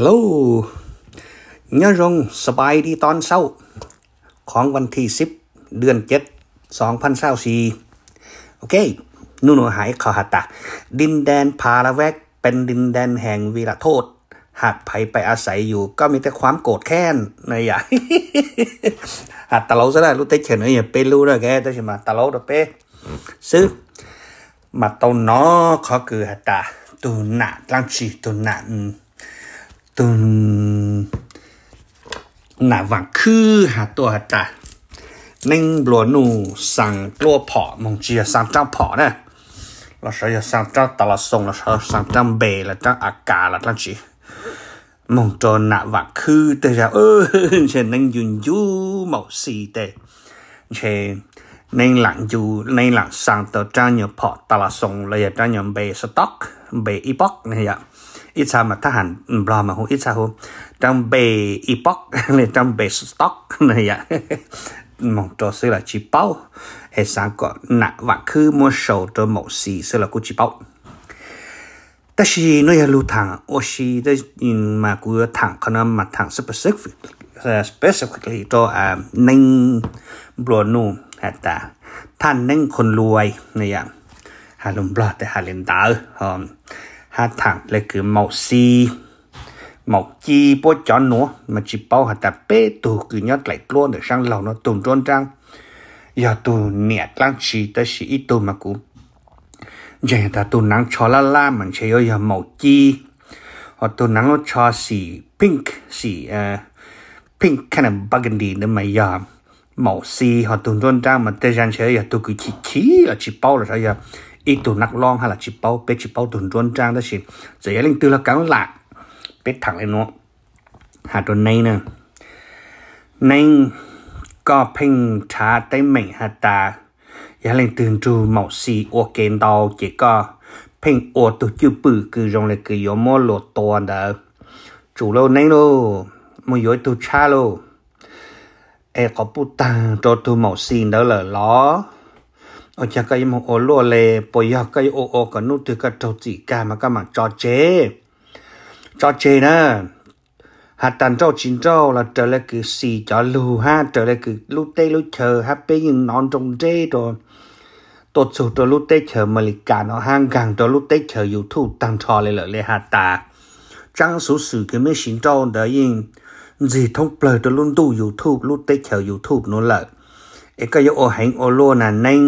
ลโหลยงรงสบายดีตอนเศร้า ของวันที่สิบเดือนเจ็ดสองพันเศร้าสี่โอเค นู่นหายขอหัตตะ ดินแดนพาละแวกเป็นดินแดนแห่งวีรโทษ หากไผไปอาศัยอยู่ ก็มีแต่ความโกรธแค้นในอย่างหัดตะเ้าซะได้รู้เตเฉยเนี่ยเป็นรู้นะแกแตใช่ไหมตะเลาตะเป้ซื้อมาตอนนอเขาคือหัตตาตุนาลังชีตุนาอืมตนหนาวังคือหาตัวจ่านิ่งบลัวนูสั่งตัวผอมงเจียสามเจ้าผอนะเราใช้สามเจ้าตลาดทรงเราใช้สามเจ้าเบและเจ้าอากาศละทั้าชีมงจนหนาวังคือแต่จะเออเช่นนั่งยืนยู่หมอสีเตเช่นในหลังอยู่ในหลังสั่งตัวเจ้าเนี่ยพอตลาด่งเลยเจ้าเนี่ยเบสต็อกเบอีบ็อกนี่ย ít sao mà thá hành ừ, blog mà không ít sao không trong bề epoch trong bề stock này ạ mong cho sư là chỉ bao hệ sáng có nạ và cứ mua sầu cho một xì sư là cô chỉ bao ta chỉ nói là lưu thẳng ô xì đây mà cứ thẳng khả năng mà thẳng specific à, specifically cho à nâng blog nu hạt ta ท่านนั่งคนรวยนี่อย่างหาลมบลอดแต่หาเลนตาเออ hạ thẳng là cứ màu xì màu chi bố chó nó mà chỉ bao hạ ta bê tù cứ nhót lại luôn để sang lòng nó tùm trôn trăng giờ tù nhẹ lăng chỉ ta chỉ ít tù mà cũng giờ ta tù nắng cho la la mình chỉ yêu giờ màu chi hoặc tù nắng nó cho xì pink xì uh, à, pink kind of burgundy nữa mà giờ màu xì hoặc tùm trôn trăng mà tê gian chỉ giờ tù cứ chỉ chỉ là chỉ bao là sao giờ ít tụ nắc long hay là chỉ bao bé chỉ bao tuần trôn trang đó chỉ giờ ấy từ là cắn lạ bé thẳng lên nó hà tuần này nè nên có phình trả tay mình hà ta giờ linh từ trụ màu xì ô kén đau chỉ có phình ô tụ chữ bự cứ rong lại cứ yếu mò lột toàn đó chủ lâu nay lô mua yếu tụ cha lô ai có bút ta cho tụ màu xì đó là ló อจากไอมโอโลเลปอยากไอโอโอกันนดถือกับเจจีกามากมาจอเจจอเจนะหาตันเจ้าชินเจ้าละเจอเลยคือสี่จอลูฮะเจอเลยคือลูเต้ลูเชอฮะเปนยังนอนจงเจตัวตัวสูตัวลูเต้เชอเมริกาเนาะห้างกัางตัวลูเต้เชออยู่ทุกตังทอเลยเหรอเลยหาตาจังสูสือก็ไม่ชินเจ้าเดยิงสีทงเปลือตัวลุ่นตู้ยูทูบลูเต้เชอยูทูกนู่นแหละเอกยโอหิงโอโลน่นนิง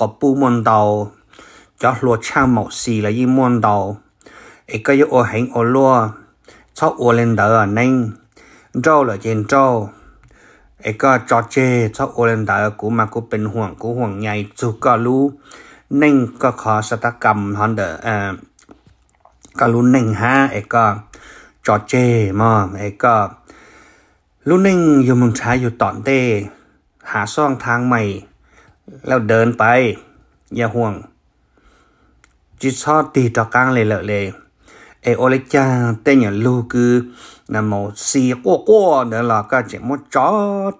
ก็ปูมอนดาจะหลัวช่างหมอกสีและยี่มอนดาเอกยยอหงอลัวชอบอวเลนเดอร์นิ่งเจ้าเหลือเจนเจ้าเอกจอเจชอบอวเลนเดอร์กูมากูเป็นห่วงกูห่วงใหญ่จุก็รู้นิ่งก็ขอสตกรรมฮันเดอร์เอ่อก็รู้นิ่งฮะเอกจอเจมอเอกรู้นิ่งอยู่มุนช้าอยู่ตอนเต้หาซ่องทางใหม่แล้วเดินไปอย่าห่วงจิตชอตีต่อกลางเลยเลยเลยเอโอเลจ่าเต้นอย่างลูกคือนโมสีกัวกัวเดี๋ยวเราก็จะมุดจอ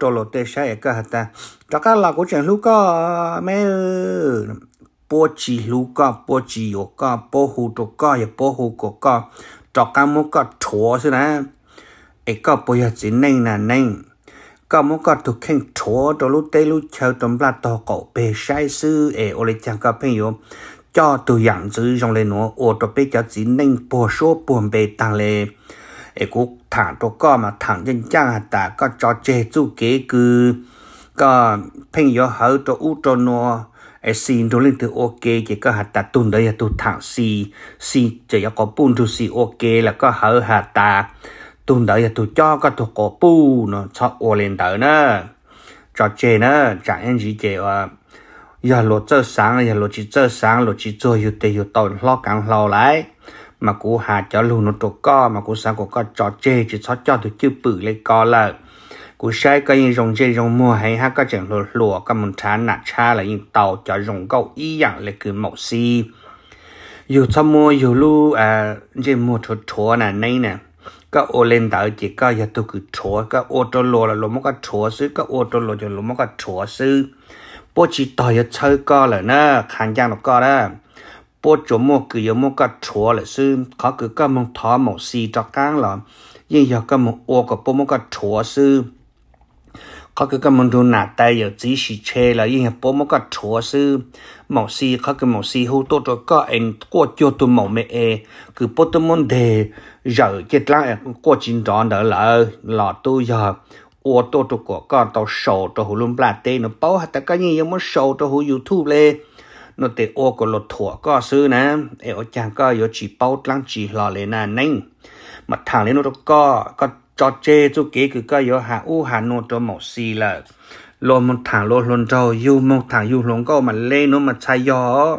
ตัวรถเตชัยก็ฮะแต่ตอก็เราก็จะลูกก็ไม่ปวจีลูกก็ปวจีโยก็ปวดหูตัวก็ย่าปวดหูก็ก็ตอกกามุก็ถัวใช่นะไอ้ก็ปวดจีนน่งนะนน่งก็มันก็ถูกแข่งชัวตัวลูกเตลูกเชาตัวปลาตัวก็เปใช้ซื้อเอโอเลจังก็เพียงจอตัวอย่างซื้อจงเลยหนัวโอตัวเปจะจีนิ่งปัวชัวปัวเปตังเลยเอกุถางตัวก็มาถางยังจ้างแต่ก็จอเจจูเก๋คือก็เพียงยอเหาตัวอุตัวนัวไอซีนตัวเล่นตัวโอเคเจก็หัดตาตุนได้ตัวถางซีซีจะยกปุ่นตัวซีโอเคแล้วก็เหาหัดตา tôi đợi giờ tôi cho cái thuộc cổ pu nó cho ô lên tới nữa cho chê nè, chả em gì chê à giờ lột chơi sáng giờ lột chỉ chơi sáng lột chỉ chơi yêu tê yêu tàu lo càng lâu lại mà cú hạ cho luôn nó trộn co mà cú sáng của co cho chê chỉ cho cho tôi chưa bự lấy co là cú sai cái gì rồng chê rồng mua hay hát cái chẳng lột lụa cái mình thán nạt cha là yên tàu cho rồng câu y dạng là cứ mẫu si dù cho mua dù lu à chỉ mua chỗ chỗ này nè ก็โอเลนดาวจีก็ยาตัวคือชัวก็โอโตโลละลมก็ชัวซื้อก็โอโตโลจนลมก็ชัวซื้อปอจีต่อยเชยก็เลยนะขันยังก็ได้ปอจมูกคือยมก็ชัวเลยซื้อเขาคือก็มึงท้อหมกซีจอกกลางหรอยิ่งอยากก็มึงโอกับปอมก็ชัวซื้อเขาก็กำลังดูหนาตายอยู่จีสีเชลยิ่งเห็นปุ๊บมันก็ชัวซื้อหมอซีเขาก็หมอซีหูตัวตัวก็เองกัวจตัวหมอเมเอคือปุ๊บตัวมันเดย์เยอะเจ็ดล้านกัวจินดอนเดอเลยหลอดตัวยาอัวตัวตัวก็ก็ตัวโชว์ตัวหูลุ่มปลาเต้นเป้าแต่ก็ยังยังมันโชว์ตัวหูยูทูบเลยนเตโอก็ลดถั่วก็ซื้อนะเออจังก็ยจีเป้าตั้งจีหล่อเลยนะนิ่งมาทางเลยนก็ก็ cho chê cho kế cứ coi yo hà u hà nô cho màu xì là lô một thằng lô luôn cho, yêu một thằng yêu luôn câu mà lên nó mà chạy yo,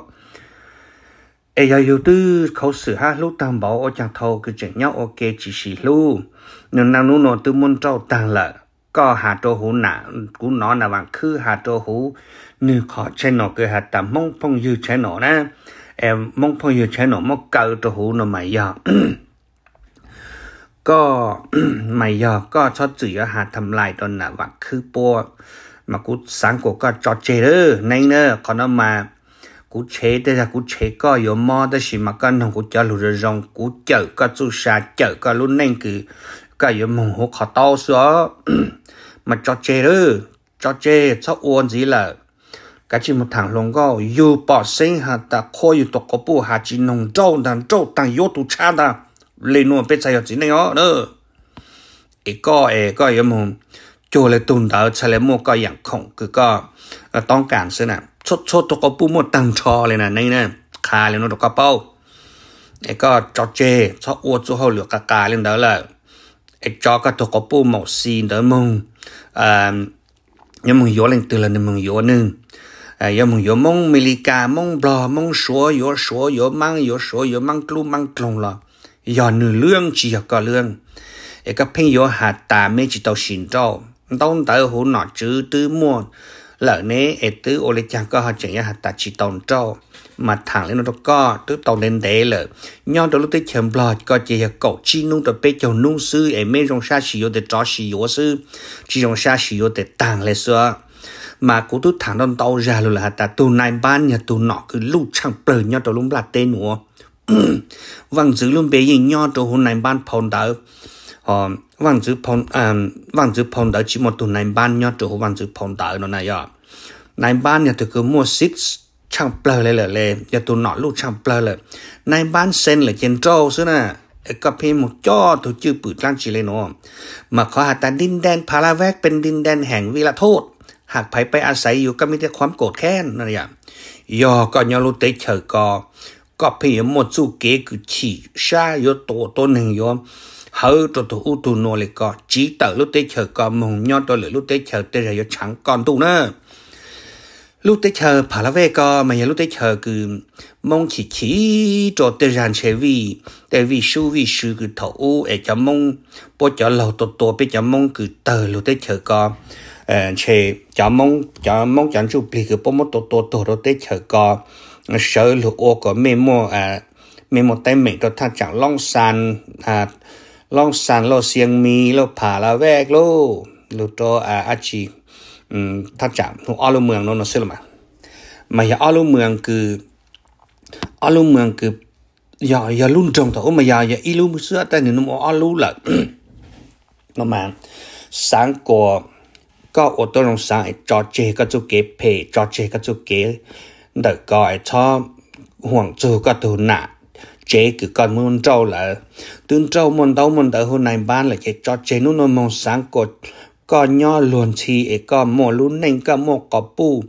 ai giờ yêu tư khẩu sử ha lúc tam bảo ở chẳng thâu cứ chuyện nhau ok chỉ xì lu nhưng nào nô nô tư môn trâu tăng là có hà trâu hú nã cú nó là bằng khứ hà trâu hú nư khó chạy nó cứ hà tạm mong phong yêu chạy nó nè em mong phong yêu chạy nó mong cầu trâu hú nó mày giờ ก็ไม่ยอก็ชอบจือหาทำลายตอนน่ะว่าคือปัวมากูสังกูก็จอดเจอในเนอขอนมากูเชแต่ถ้ากูเชก็ยมอแต่สิมากันของกูจะหลุดรองกูเจอก็จูชาเจอก็รุ่นนั่นคือก็ยมหัวขอเต้าเสือมาจอดเจอจอดเจชอบอ้วนสิละก็ชิมทางลงก็อยู่ปอดเส้นหาแต่คอยอยู่ตกกบูหาจีนงเจ้าดันเจ้าตังยตุชาดัง lên nuông biết sai ở chỉ này ó nữa cái co ấy có yếu mồm chỗ là tồn đạo sẽ là mua coi dạng khổng cứ có tông cản xí nè chốt chốt tôi có bu một tăng cho lên nè này nè khá lên nó được có bao ấy có cho chê cho uo cho hậu lửa cả cả lên đó là ấy cho các tôi có bu màu xì đó mông à nhưng mông yếu lên từ là mông yếu nương à yếu mông yếu mông milica mông bò mông số yếu số yếu mang yếu số yếu mang clu mang clong là giờ nửa lương chỉ giờ có lương ấy các phen giờ hạt tà mê chỉ tàu xin trâu tông tới hồ nọ chứ tứ mua lỡ nế ấy tứ ô lê chàng có họ chỉ hạt tà chỉ tàu trâu mà thẳng lên nó có tứ tàu lên đế lỡ nhau đó lúc tới chém bò có chỉ giờ cậu chi nung tờ bê chồng nung sư ấy mê rong sa xì yo để chó xì yo chỉ rong sa xì yo để tàng lê xưa mà cũng tôi thẳng đông tàu ra luôn là ta tu nay ban nhà tu nọ cứ lũ chẳng bờ nhau tàu lúc là tên nữa วังจือลุงมเบยิงยอดตัวหุ่นในบ้านพอนเดอร์อวังจือพอนอ่าวังจือพอนเดอร์จีมตุในบ้านยอดตัววังจือพอนเดอร์นนายอในบ้านเนี่ยถือคือมัวซิกช่างเปล่าเลยเลยเลยอย่าตัวหนอลูกช่างเปล่าเลย ในบ้านเซนเลยเจนโจซึ่งน่ะก็เพียงหมกจ้อถัวจื้อปืนล่างจีเลโน่มาขอหาแต่ดินแดนพาราแวกเป็นดินแดนแห่งวีลาโทษ หากไผไปอาศัยอยู่ก็มีแต่ความโกรธแค้นนั่นแหละยอก็ยอรูเตชเร์ก็ có phải một số kế cứ chỉ xa yo tổ tôn hình yo hầu cho tổ u tu nô lại có chỉ tờ lúc tế chờ có mùng nho tôi lại lúc tế chờ tế ra yo chẳng còn tu nữa lúc tế chờ phá lá về có mà nhà lúc tế chờ cứ mong chỉ chỉ cho tế ra sẽ vì tại vì su vì sự cứ thổ u để cho mong bố cho lầu tổ tổ bây cho mong cứ tờ lúc tế chờ có chế ờ, cho mong cho mong chẳng chụp bị cứ bố một tổ tổ tổ đó tế chờ có nó sợ lục ô có mê mô à mê mô tay mình đó thằng chẳng long sàn à long sàn lo xiang mi lo phà la vẹt lo lo cho à à chỉ um ừ, thằng chẳng nó ở lu mường nó nó xưa mà mà giờ ở lu mường cứ ở lu mường cứ giờ giờ luôn trong thổ mà giờ giờ ít lu xưa tay thì nó ở lu là nó mà sáng của có ô tô rồng sáng cho chơi các chỗ kế phê cho chơi các chỗ kế đã gọi cho hoàng chu các thu nạ chế cứ còn muốn trâu là tương trâu muốn đâu muốn đỡ hôm nay ban là chế cho chế nó nó mong sáng cột có nho luồn chi ấy có mò lún nành có mò có bù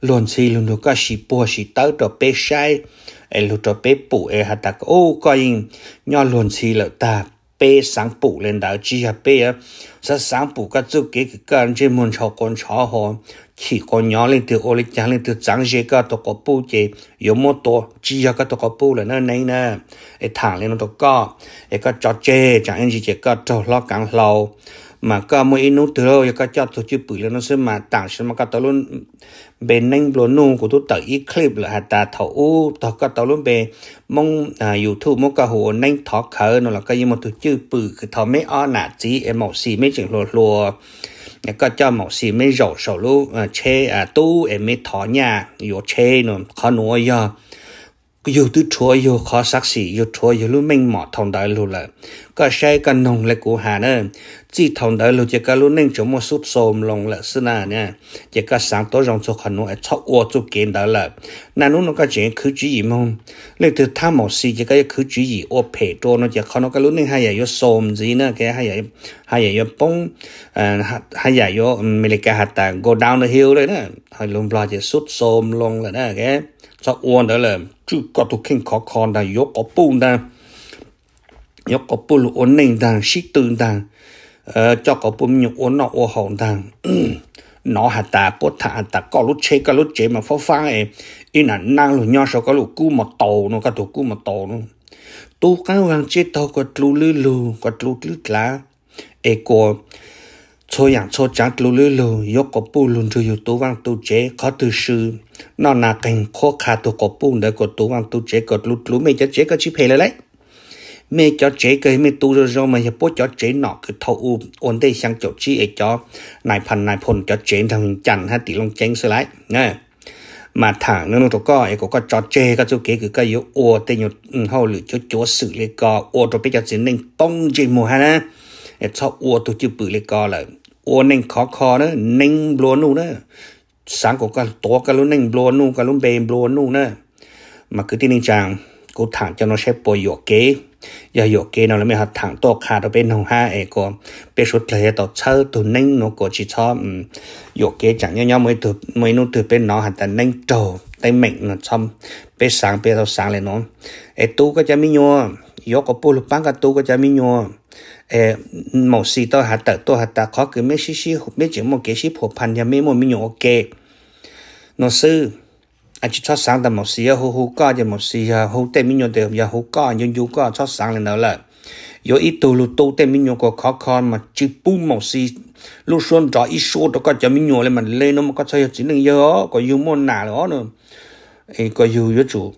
luồn chi luôn được có xì bùa xì tớ đồ bê sai ấy lúc đồ bê pu ấy hạt đặc ô có in nho luồn chi là ta bê sáng pu lên đảo chi hạt bê á sáng pu các chú kế cái con chế muốn cho con chó hồn ขี่ก็ย้อนเลยเถื่อโอเลจังเลยเถื่อจังเจก็ตกกบูเจยยมตจี้ก็ตกกบูเลยนั่นเองนะไอ้ถางเลยนั่นตัวก็ไอ้ก็จอดเจจังเอ็นจีเจก็ตกล็อกกลางเหลามาก็ไม่อินุเถื่อยาก็จอดตัวจืบปุ๋ยแล้วนั่นซึ่งมาต่างฉันมาก็ตกลุ่นเป็นนั่งบลูนูกูตุัดต่ออีคลิปเลยฮะตาถ้าอู้ตอก็ตกลุ่นเป็นมงอ่ายูทูบมงก็หัวนั่งทอกเขินนั่นแหละก็ยิ่งมันตัวจืดปุ๋ยคือเทาไม่อ่อนหนาจีเอ็มเอกสีไม่จึงลัวๆก็จะหมอสีไม่รอสรู้เชอตู้เอไม่ถอเนี่ยอยู่เชนนขนัวยาก็อยู่ตัวชัวอยู่ขอสักสีอยู่ชัวอยู่รู้ไม่เหมาะทองได้รู้ละก็ใช้กันนงเลยกูหาเนอะจีทองได้รู้จะก็รู้นึ่งจมูกสุดโสมลงละสนาเนี่ยจะก็สามตัวรองสุขนุไอ้ชอบอ้วจุกเกณฑ์ได้ละนั่นนู้นก็เจนคือจีมงเลยถือท่าหมอสีจะก็คือจีอ้วเพตัวนั่นจะเขาก็รู้นึ่งให้ใหญ่ยโสมจีเนอะแกให้ใหญ่ให้ใหญ่ยปงเอ่อให้ใหญ่ยอเมริกาหัตตา go down the hill เลยนะให้ลมปลาจะสุดโสมลงละนะแก cho uôn đó là chú có tụ kinh khó khăn là yếu có bù đà yếu có bù lụ uôn nền đà sĩ tư đà ờ, cho có bù nhiều uôn nọ uôn hồn đà nó hạt ta có thả ta có lúc chế có lúc chế mà phó phá ấy y là năng lụ nhau sau có lụ cú một tàu nó có tụ cú một tàu nó tu cái hoàng chế tàu có trụ lư lù có trụ lư lá ê cô cho yang cho chát lu lu lu yo có bu luôn cho yo tu vang tu chế khó từ sư nó là cảnh khó khá tu có pu để có tu vang tu chế có lu lu mẹ cho chế có chỉ phê lại đấy mẹ cho chế cái mẹ tu rồi rồi mà hiệp bố cho chế nọ cứ thâu u ổn đây sang chỗ chi ấy cho này phần này phần cho chế thằng chẳng ha tỷ long chén sửa lại nè mà thẳng nó nó có ấy có cho chế các chỗ kế cứ cái yếu ô tên nhột hậu lử cho chúa xử lấy có ô cho biết cho chính nên bông gì mùa ha nè ชอบอวตัวจืปืเลยกอเลยอวนน่งขอคอเนอะนน่งบลัวนู่เนอะสังกกันตัวกันลุ้นเ่งบลัวนู่กันลุ้นเบนบลัวนู่เนอะมาคือที่นิ่งจางกูถางจะนอใช้ปอยโยเกยาโยเกนอแล้วไม่หัดถางตัวขาดเราเป็นหงห้าเอก็เป็นชุดเลยต่อเชิ่ตัวนิ่งนกชิชอบโยเกจังเ่ี้ยๆไม่ถือไม่นู่ถือเป็นนอหัดแต่นิ่งโตแต่เหม่งนอชอบเป็นสางเป็นเราสางเลยน้องไอตู้ก็จะมีโยัยกกับปูหรือปังกับตู้ก็จะมีโย诶，冇事到下得到下得，可佢咩事事咩節目幾時破盤又咩冇咩用嘅，老師。anh chỉ thoát sáng tầm một xí hô hô có giờ một xí hô tên mình nhộn đều giờ hô có nhưng dù có thoát sáng lên nữa là yo ít tu lu tu tên mình có khó khăn mà chỉ bùm một xí lu xuân đó ít số đó có giờ mình lên mà lên nó mà có chơi chỉ nên yo có yêu môn nào nữa ấy có yêu yo chủ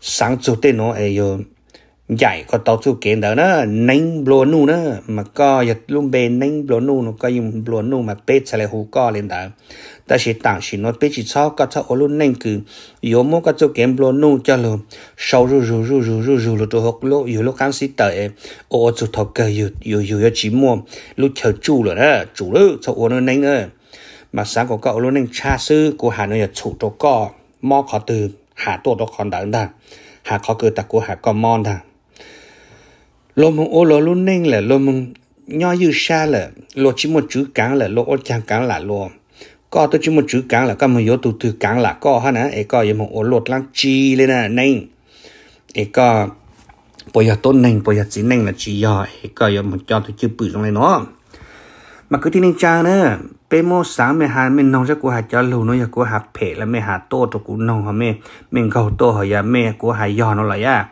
sáng chủ tên nó ấy yo dạy có tàu su kiện đó nó nánh bùa nu mà có giật luôn bề nánh bùa nu nó có dùng bùa nu mà tết sẽ hú co lên đó ta sẽ tặng chỉ nó tết chỉ sau có sau luôn nánh cứ yếu mô có su kiện bùa nu cho luôn sau rù rù rù rù rù rù lúc học lúc yếu lúc cán sĩ tới ô chú thọ cơ yếu yếu yếu chỉ mua lúc chờ chủ rồi đó chủ đó sau ô nó nánh ơi mà sáng của cậu luôn nánh cha sư của hà nội chủ tổ co mò khó từ hà tổ đó còn đỡ đà hà khó cơ tạc của hà con mon đà lô mông ô lô luôn nên là lô mông nhỏ như xa là lô chỉ một chữ cắn là lô ô chàng cắn là lô có tôi chỉ một chữ cắn là có một yếu tụ từ cắn là có ha nè ấy có yếu một ô lột lăng chi lên nè nên ấy có bây giờ tốt nên bây giờ chỉ nên là chỉ giờ ấy có yếu một cho tôi chưa bự trong này nó mà cứ tin cha nữa bé mô sáng mẹ hà mẹ nông ra của hà cho lù nó giờ của hà phê là mẹ hà tô cho của nông hà mẹ mình gầu tô hỏi mẹ của hà giò nó lại à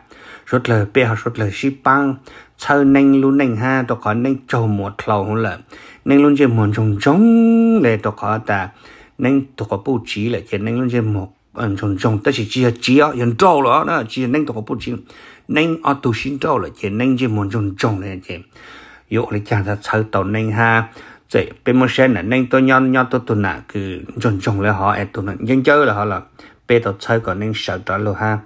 rất là bé rất là ship băng sau nâng luôn nâng ha tôi có nâng trầu một lầu hơn là nâng luôn chơi một trồng trống để tôi có ta nâng tôi có bố trí là chơi nâng luôn chơi một ẩn trồng trồng tất chỉ chỉ chỉ ờ, ở yên trâu đó đó chỉ nâng tôi có bố trí nâng ở tu sinh trâu là chơi nâng chơi một trồng trồng này chơi, dụ là chẳng ra sau tàu nâng ha chỉ bên một xe là nâng tôi nhon nhon tôi tuần là cứ trồng trồng là họ em tuần là nhân chơi là họ là bây giờ chơi còn nâng sợ trả luôn ha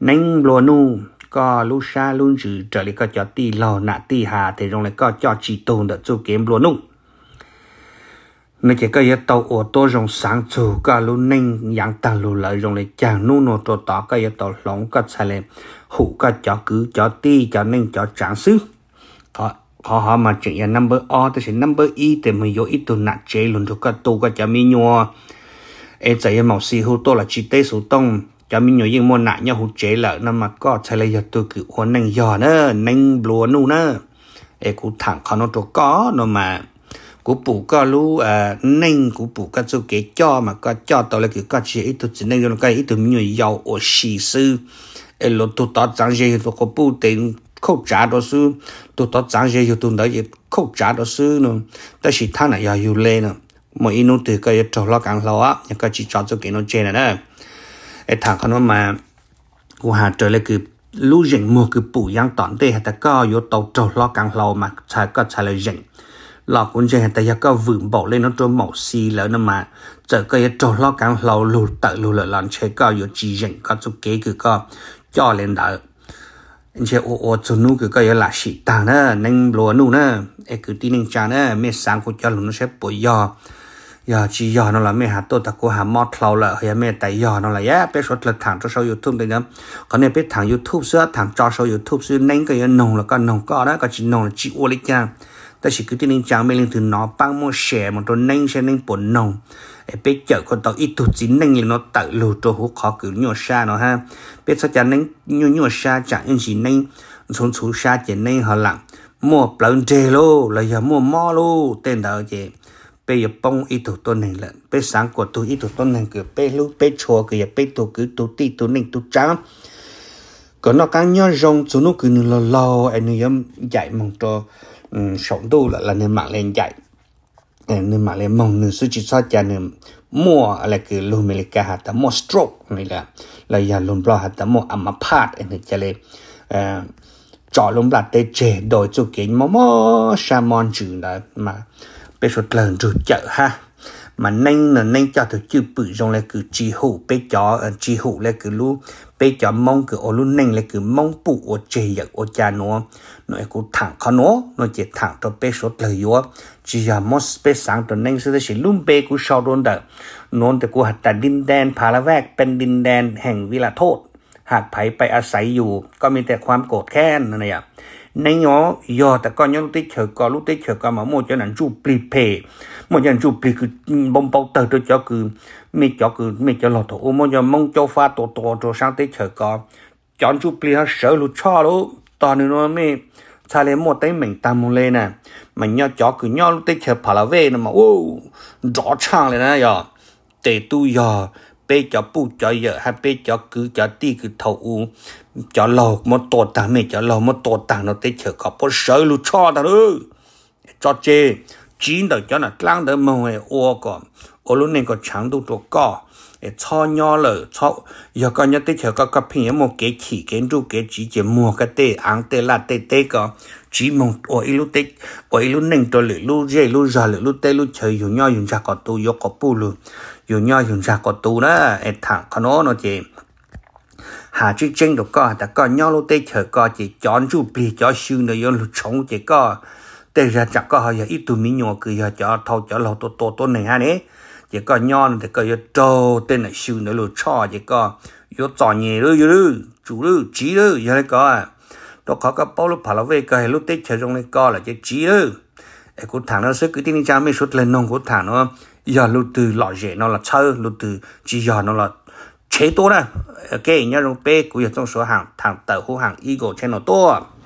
nâng luôn nu có lu xa luôn chữ trở lại có cho tì lò nạ tì hà thì rong lại có cho chỉ tồn được chỗ kiếm luôn nung nó chỉ có cái tàu ô tô rong sáng chủ cả luôn ninh yang tăng lù lợi rong lại chẳng nu nô tổ tỏ cái cái tàu lóng cái xài lên hủ cái cho cứ cho tì cho ninh cho tráng sư họ họ họ mà chỉ là number o thì sẽ number y thì mình vô ít tuần nạ chế luôn cho cái tu cái cho mi nhua em chạy màu xì hụ tô là chỉ tê số tông cho mình nhớ những môn nại nhau hụt chế lợ nó mà có thay lấy giờ tôi cứ uốn nành giò nữa nành lúa nu nữa ê cụ thẳng khó nó chỗ có nó mà cụ bù có lu à nành cụ bù có chỗ kế cho mà có cho tôi là cứ có chế ít tụi cho nó cái ít tụi mình nhớ giàu ở xì sư ê lo tụi tao chẳng gì tụi có bù tiền khâu trả đó sư tụi tao chẳng gì tôi nói gì khâu trả đó sư nữa ta chỉ thằng này giờ yêu lên nữa mà inu từ cái trò lo càng lo á những cái chỉ cho chỗ kế nó chơi này đó ไอ้ถาขนมมากูหาเจอเลยคือลู่หญิงมัวคือปู่ย่างตอนเตะแต่ก็ยตโจลอกังเรามาชายก็ชายเลยหญิงหลอกคุณเจนแต่ยก็วืมบอกเลยน้องตัวหมอซีแล้วนะมาเจอก็ยโจลอกังเราลู่เตะลู่เลยหลอนเชก็ยจีหญิงก็จุกเกคือก็จ่อเล่นเดออันเชโอโอจุนูคือก็ยลาชิตาเนนั่งรัวนู่เนไอ้คือที่นึงจานเนไม่สางคุณยอลุนเชปวยยอ giờ chỉ giờ nó là mẹ hạt tôi ta cố hà mót lâu là hay mẹ tại giờ nó là á biết sốt là thằng cho sau youtube đấy nhá còn này biết thằng youtube xưa thằng cho sau youtube xưa nén cái nồng là con nồng có đó có chỉ nồng là chỉ ô lịch nha ta chỉ cứ tin trang chẳng mình từ nó băng mua sẻ một đôi nén xe nén bổn nồng biết chợ con tao ít tụt chín nén nó tự lù cho hú khó cứ nhiều xa nó ha biết sao chẳng nén nhiều nhiều xa chẳng những gì nén xuống xuống xa chỉ nén họ làm, mua plon chê lô là giờ mua mò lô tên đó chị bây giờ bông ít thủ tôn này là bây sáng của tôi ít thủ tôn này cứ bây lưu bây chùa cứ bây tôi cứ tôi tì tôi nên tôi trắng có nó càng nhon rong chúng nó cứ nó lâu anh nó yếm dạy mong cho sống tu là là nên mạng lên dạy nên mạng lên mong nên suy chỉ sao cha nên mua là cứ luôn mình cả hạt ta mua stroke này là là giờ luôn lo hạt ta mua amapat anh ấy chơi chọn luôn là tê chế đổi cho kiến mò mò sa mòn chữ đó mà ปสุดหลังจุดเจอฮะมันนั่งนั่งจอดจุดปืนตรงเลยคือจีหูไปจอดจีหูเลยคือรู้ไปจอดมองคือโอรุนั่งเลยคือมองปู่โอเจียกโอจานัวหน่วยกูถังขานัวหน่เจ็ดถังตัวไปสุดเลยยัวจีหาโมสไปสังตัวนั่งเสด็จลุ่มเปกูชาวโดนเดอ็กนอนแต่กูหัดแต่ดินแดนภาระแวกเป็นดินแดนแห่งวิลาโทษ หากไผไปอาศัยอยู่ก็มีแต่ความโกรธแค้นนั่นเองอ่ะ nên nhỏ giờ ta coi nhau tới chờ coi lúc tới chờ có mà mua cho nên chụp prepay mua cho nên chú pre cứ bông bao tờ cho cứ mẹ cho cứ mẹ cho lọt thổ mua cho mong cho pha tổ tổ cho sang tới chờ coi, chọn chú pre sợ lúc cho lúc tao nữa nó mẹ xa lên một tay mình tam mông lên nè mà nhau chó cứ nhau lúc tới chờ phá là về nữa mà ô rõ chăng lên nè giờ để tu giờ bê cho bu cho giờ hay bê cho cứ cho ti cứ thầu u cho lò một tổ tàng mẹ cho lò một tổ tàng nó tới chờ có bớt sợi lu cho ta nữa cho chê chín đầu cho nó lang đầu mông hay ô còn ô lúc này có chẳng đủ tổ cỏ cho nhỏ lợ cho giờ có nhất tới chờ có có một cái chỉ cái ru cái chỉ chỉ mua cái tê ăn tê là tê tê có chỉ mong ở ilu tê ở ilu nâng cho lử lu dễ lu giờ lử lu tê lu chờ dùng nhỏ dùng ra có tu yo có pu lu dùng đó em thằng con nó nó chị hà chứ chân được có ta có nhỏ lu tê chờ chọn ru bì cho siêu nữa yo lu chống chỉ có ra chắc có họ ít tụi mình nhỏ cứ giờ cho thâu cho lâu to to to này chỉ có nhon thì có trâu tên là siêu nữa lù cho chỉ có yo tỏ nhẹ rồi rồi, chủ rồi, chỉ rồi, giờ này có đó có cái bao lúc phải là về cái lúc tết chơi trong này có là chỉ trí lư ai thằng nó sức cái tin cha mới xuất lên nông cũng thằng nó giờ lúc từ lọ rẻ nó là chơi lúc từ chỉ giờ nó là chế tố đó cái nhớ trong bê của trong số hàng thằng tàu hú hàng ego channel to